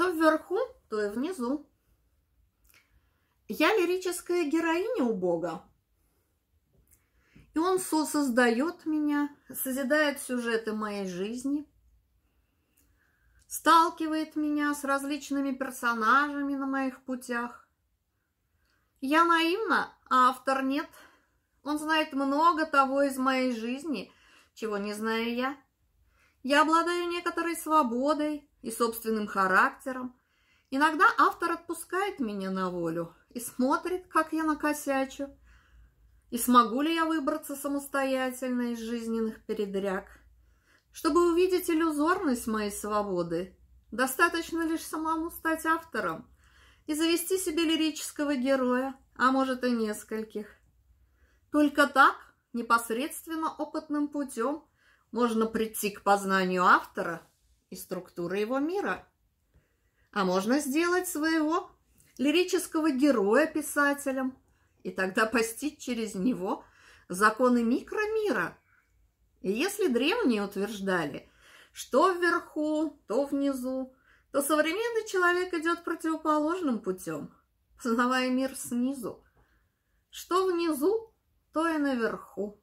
Что вверху, то и внизу. Я лирическая героиня у Бога. И он сосоздает меня, созидает сюжеты моей жизни, сталкивает меня с различными персонажами на моих путях. Я наивна, а автор нет. Он знает много того из моей жизни, чего не знаю я. Я обладаю некоторой свободой и собственным характером. Иногда автор отпускает меня на волю и смотрит, как я накосячу, и смогу ли я выбраться самостоятельно из жизненных передряг. Чтобы увидеть иллюзорность моей свободы, достаточно лишь самому стать автором и завести себе лирического героя, а может и нескольких. Только так, непосредственно опытным путем, можно прийти к познанию автора и структуры его мира, а можно сделать своего лирического героя писателем и тогда постичь через него законы микромира. И если древние утверждали, что вверху, то внизу, то современный человек идет противоположным путем, познавая мир снизу. Что внизу, то и наверху.